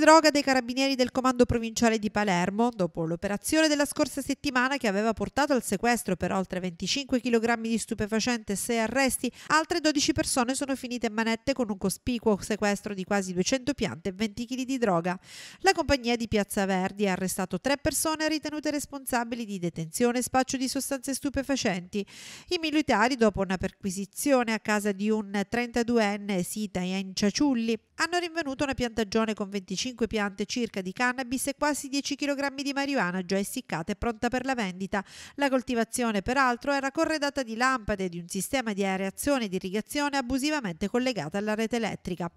antidroga dei carabinieri del Comando Provinciale di Palermo, dopo l'operazione della scorsa settimana che aveva portato al sequestro per oltre 25 kg di stupefacente e 6 arresti, altre 12 persone sono finite in manette con un cospicuo sequestro di quasi 200 piante e 20 kg di droga. La compagnia di Piazza Verdi ha arrestato tre persone ritenute responsabili di detenzione e spaccio di sostanze stupefacenti. I militari, dopo una perquisizione a casa di un 32enne sita in Ciaciulli, hanno rinvenuto una piantagione con 25 piante circa di cannabis e quasi 10 kg di marijuana già essiccata e pronta per la vendita. La coltivazione, peraltro, era corredata di lampade e di un sistema di aerazione e di irrigazione abusivamente collegata alla rete elettrica.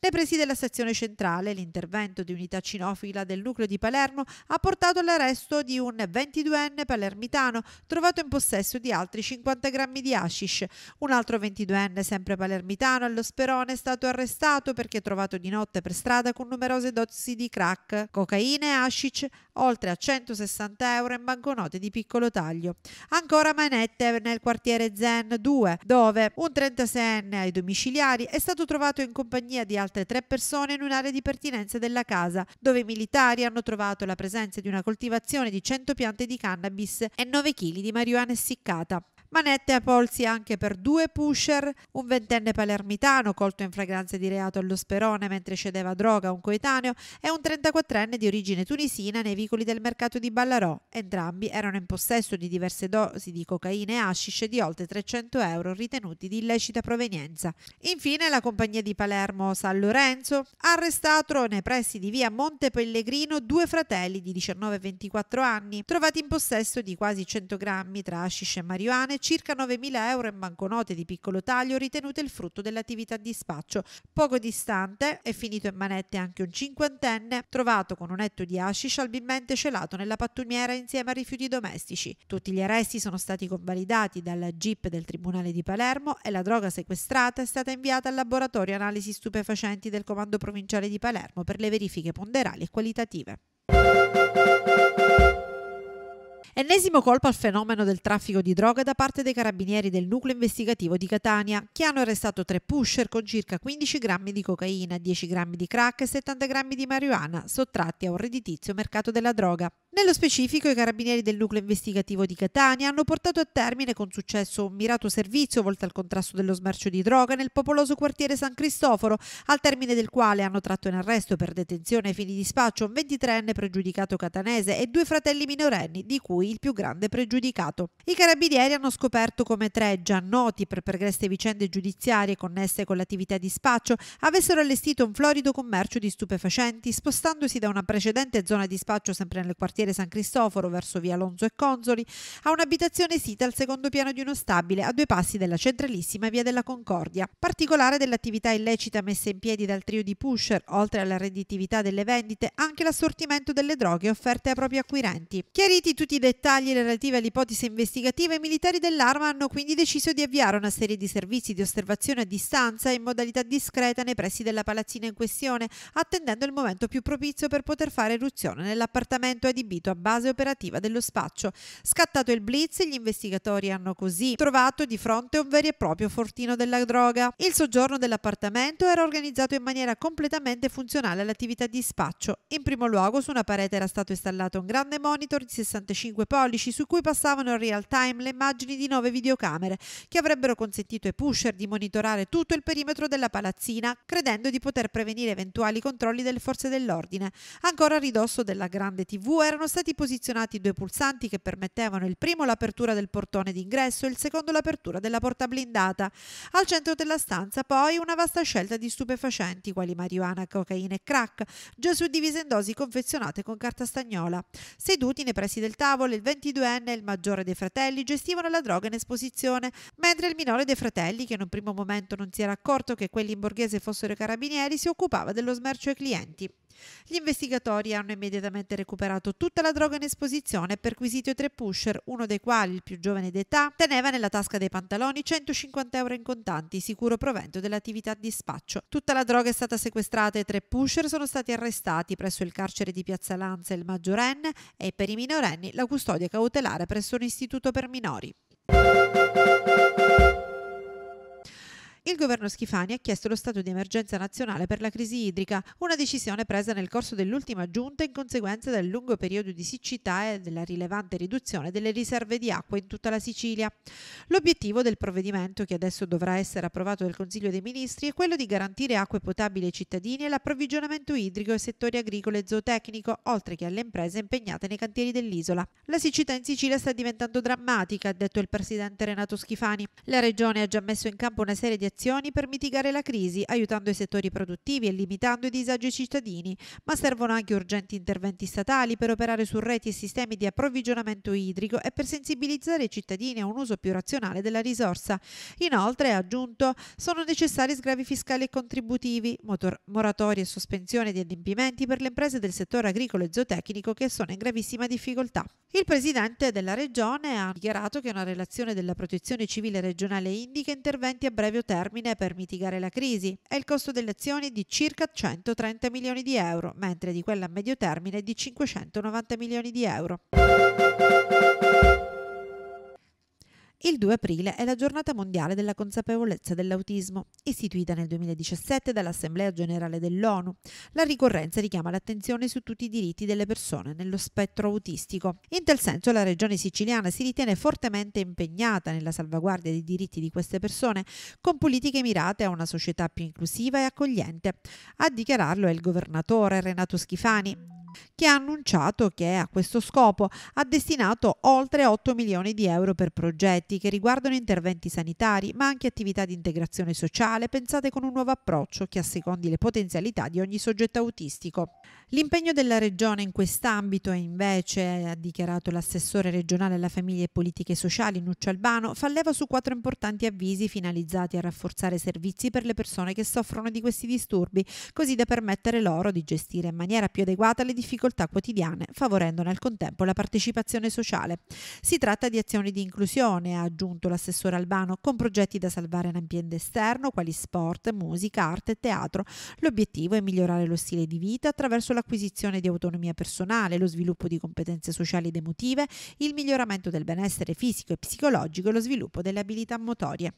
Ne preside la stazione centrale, l'intervento di unità cinofila del nucleo di Palermo ha portato all'arresto di un 22enne palermitano trovato in possesso di altri 50 grammi di hashish. Un altro 22enne sempre palermitano allo Sperone è stato arrestato perché trovato di notte per strada con numerose dosi di crack, cocaina e hashish, oltre a 160 euro in banconote di piccolo taglio. Ancora manette nel quartiere Zen 2, dove un 36enne ai domiciliari è stato trovato in compagnia di altre tre persone in un'area di pertinenza della casa, dove i militari hanno trovato la presenza di una coltivazione di 100 piante di cannabis e 9 kg di marijuana essiccata. Manette a polsi anche per due pusher, un ventenne palermitano colto in fragranza di reato allo Sperone mentre cedeva droga a un coetaneo e un 34enne di origine tunisina nei vicoli del mercato di Ballarò. Entrambi erano in possesso di diverse dosi di cocaina e hashish di oltre 300 euro ritenuti di illecita provenienza. Infine la compagnia di Palermo San Lorenzo ha arrestato nei pressi di via Monte Pellegrino due fratelli di 19 e 24 anni trovati in possesso di quasi 100 grammi tra hashish e marijuana circa 9.000 euro in banconote di piccolo taglio ritenute il frutto dell'attività di spaccio. Poco distante è finito in manette anche un cinquantenne trovato con un etto di hashish albilmente celato nella pattumiera insieme a rifiuti domestici. Tutti gli arresti sono stati convalidati dalla GIP del Tribunale di Palermo e la droga sequestrata è stata inviata al laboratorio analisi stupefacenti del Comando Provinciale di Palermo per le verifiche ponderali e qualitative. Ennesimo colpo al fenomeno del traffico di droga da parte dei carabinieri del nucleo investigativo di Catania, che hanno arrestato tre pusher con circa 15 grammi di cocaina, 10 grammi di crack e 70 grammi di marijuana, sottratti a un redditizio mercato della droga. Nello specifico, i carabinieri del nucleo investigativo di Catania hanno portato a termine con successo un mirato servizio volto al contrasto dello smercio di droga nel popoloso quartiere San Cristoforo, al termine del quale hanno tratto in arresto per detenzione ai fini di spaccio un 23enne pregiudicato catanese e due fratelli minorenni, di cui il più grande pregiudicato. I carabinieri hanno scoperto come tre, già noti per pregresse vicende giudiziarie connesse con l'attività di spaccio, avessero allestito un florido commercio di stupefacenti, spostandosi da una precedente zona di spaccio sempre nel quartiere quartiere San Cristoforo verso via Alonso e Consoli, a un'abitazione sita al secondo piano di uno stabile a due passi della centralissima via della Concordia. Particolare dell'attività illecita messa in piedi dal trio di pusher, oltre alla redditività delle vendite, anche l'assortimento delle droghe offerte ai propri acquirenti. Chiariti tutti i dettagli relativi all'ipotesi investigativa, i militari dell'arma hanno quindi deciso di avviare una serie di servizi di osservazione a distanza in modalità discreta nei pressi della palazzina in questione, attendendo il momento più propizio per poter fare eruzione nell'appartamento adibito servito a base operativa dello spaccio. Scattato il blitz, gli investigatori hanno così trovato di fronte un vero e proprio fortino della droga. Il soggiorno dell'appartamento era organizzato in maniera completamente funzionale all'attività di spaccio. In primo luogo, su una parete era stato installato un grande monitor di 65 pollici su cui passavano in real time le immagini di nove videocamere che avrebbero consentito ai pusher di monitorare tutto il perimetro della palazzina, credendo di poter prevenire eventuali controlli delle forze dell'ordine. Ancora a ridosso della grande TV erano erano stati posizionati due pulsanti che permettevano il primo l'apertura del portone d'ingresso e il secondo l'apertura della porta blindata. Al centro della stanza poi una vasta scelta di stupefacenti quali marijuana, cocaina e crack, già suddivise in dosi confezionate con carta stagnola. Seduti nei pressi del tavolo, il 22enne e il maggiore dei fratelli gestivano la droga in esposizione, mentre il minore dei fratelli, che in un primo momento non si era accorto che quelli in borghese fossero i carabinieri, si occupava dello smercio ai clienti. Gli investigatori hanno immediatamente recuperato tutta la droga in esposizione e perquisito i tre pusher, uno dei quali, il più giovane d'età, teneva nella tasca dei pantaloni 150 euro in contanti, sicuro provento dell'attività a dispaccio. Tutta la droga è stata sequestrata e i tre pusher sono stati arrestati presso il carcere di Piazza Lanza il maggiorenne e per i minorenni la custodia cautelare presso un istituto per minori. Il governo Schifani ha chiesto lo stato di emergenza nazionale per la crisi idrica, una decisione presa nel corso dell'ultima giunta in conseguenza del lungo periodo di siccità e della rilevante riduzione delle riserve di acqua in tutta la Sicilia. L'obiettivo del provvedimento, che adesso dovrà essere approvato dal Consiglio dei Ministri, è quello di garantire acque potabili ai cittadini e l'approvvigionamento idrico ai settori agricolo e zootecnico, oltre che alle imprese impegnate nei cantieri dell'isola. La siccità in Sicilia sta diventando drammatica, ha detto il presidente Renato Schifani. La regione ha già messo in campo una serie di azioni per mitigare la crisi, aiutando i settori produttivi e limitando i disagi ai cittadini, ma servono anche urgenti interventi statali per operare su reti e sistemi di approvvigionamento idrico e per sensibilizzare i cittadini a un uso più razionale della risorsa. Inoltre, ha aggiunto, sono necessari sgravi fiscali e contributivi, motor- moratorie e sospensione di adempimenti per le imprese del settore agricolo e zootecnico che sono in gravissima difficoltà. Il presidente della regione ha dichiarato che una relazione della protezione civile regionale indica interventi a breve termine termine per mitigare la crisi e il costo delle azioni di circa 130 milioni di euro, mentre di quella a medio termine di 590 milioni di euro. Il 2 aprile è la giornata mondiale della consapevolezza dell'autismo, istituita nel 2017 dall'Assemblea generale dell'ONU. La ricorrenza richiama l'attenzione su tutti i diritti delle persone nello spettro autistico. In tal senso la regione siciliana si ritiene fortemente impegnata nella salvaguardia dei diritti di queste persone, con politiche mirate a una società più inclusiva e accogliente. A dichiararlo è il governatore Renato Schifani, che ha annunciato che a questo scopo ha destinato oltre 8 milioni di euro per progetti che riguardano interventi sanitari, ma anche attività di integrazione sociale pensate con un nuovo approccio che assecondi le potenzialità di ogni soggetto autistico. L'impegno della Regione in quest'ambito è invece, ha dichiarato l'assessore regionale alla famiglia e politiche sociali Nuccio Albano, fa leva su quattro importanti avvisi finalizzati a rafforzare servizi per le persone che soffrono di questi disturbi, così da permettere loro di gestire in maniera più adeguata le difficoltà difficoltà quotidiane, favorendo nel contempo la partecipazione sociale. Si tratta di azioni di inclusione, ha aggiunto l'assessore Albano, con progetti da salvare in ambiente esterno, quali sport, musica, arte, e teatro. L'obiettivo è migliorare lo stile di vita attraverso l'acquisizione di autonomia personale, lo sviluppo di competenze sociali ed emotive, il miglioramento del benessere fisico e psicologico e lo sviluppo delle abilità motorie.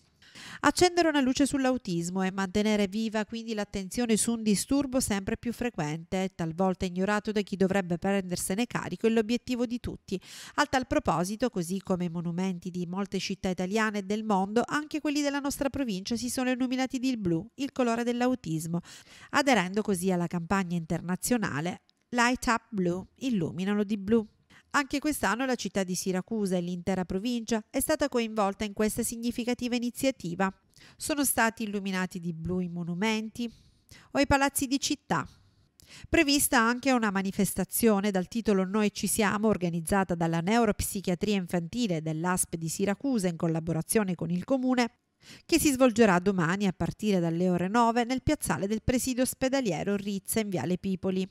Accendere una luce sull'autismo e mantenere viva quindi l'attenzione su un disturbo sempre più frequente, talvolta ignorato da chi dovrebbe prendersene carico, è l'obiettivo di tutti. A tal proposito, così come i monumenti di molte città italiane e del mondo, anche quelli della nostra provincia si sono illuminati di blu, il colore dell'autismo, aderendo così alla campagna internazionale Light Up Blue, illuminalo di blu. Anche quest'anno la città di Siracusa e l'intera provincia è stata coinvolta in questa significativa iniziativa. Sono stati illuminati di blu i monumenti o i palazzi di città. Prevista anche una manifestazione dal titolo Noi ci siamo, organizzata dalla neuropsichiatria infantile dell'ASP di Siracusa in collaborazione con il comune, che si svolgerà domani a partire dalle ore 9 nel piazzale del presidio ospedaliero Rizza in Viale Pipoli.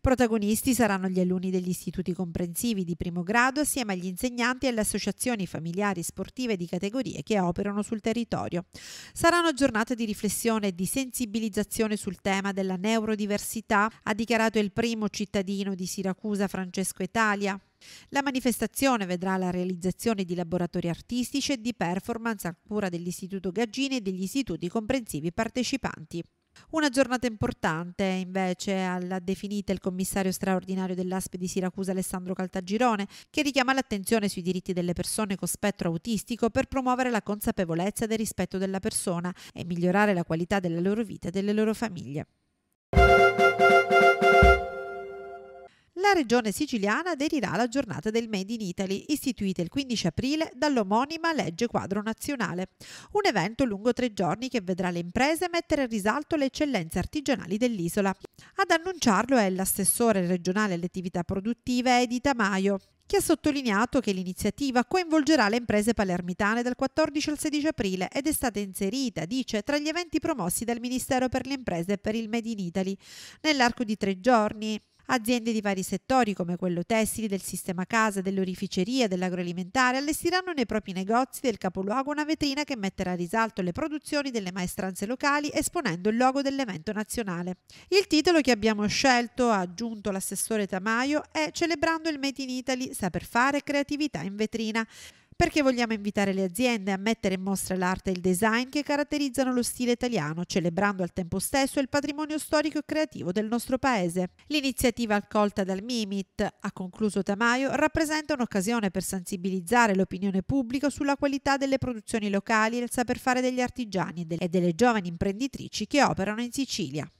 Protagonisti saranno gli alunni degli istituti comprensivi di primo grado assieme agli insegnanti e alle associazioni familiari sportive di categorie che operano sul territorio. Saranno giornate di riflessione e di sensibilizzazione sul tema della neurodiversità, ha dichiarato il primo cittadino di Siracusa Francesco Italia. La manifestazione vedrà la realizzazione di laboratori artistici e di performance a cura dell'Istituto Gaggini e degli istituti comprensivi partecipanti. Una giornata importante invece alla definita il commissario straordinario dell'ASP di Siracusa Alessandro Caltagirone, che richiama l'attenzione sui diritti delle persone con spettro autistico per promuovere la consapevolezza del rispetto della persona e migliorare la qualità della loro vita e delle loro famiglie la regione siciliana aderirà alla giornata del Made in Italy, istituita il 15 aprile dall'omonima legge quadro nazionale. Un evento lungo tre giorni che vedrà le imprese mettere in risalto le eccellenze artigianali dell'isola. Ad annunciarlo è l'assessore regionale alle attività produttive Edita Maio, che ha sottolineato che l'iniziativa coinvolgerà le imprese palermitane dal 14 al 16 aprile ed è stata inserita, dice, tra gli eventi promossi dal Ministero per le Imprese e per il Made in Italy nell'arco di tre giorni Aziende di vari settori come quello tessili, del sistema casa, dell'orificeria, dell'agroalimentare allestiranno nei propri negozi del capoluogo una vetrina che metterà a risalto le produzioni delle maestranze locali esponendo il logo dell'evento nazionale. Il titolo che abbiamo scelto, ha aggiunto l'assessore Tamaio, è Celebrando il Made in Italy, saper fare e creatività in vetrina perché vogliamo invitare le aziende a mettere in mostra l'arte e il design che caratterizzano lo stile italiano, celebrando al tempo stesso il patrimonio storico e creativo del nostro paese. L'iniziativa accolta dal MIMIT, ha concluso Tamayo, rappresenta un'occasione per sensibilizzare l'opinione pubblica sulla qualità delle produzioni locali e il saper fare degli artigiani e delle giovani imprenditrici che operano in Sicilia.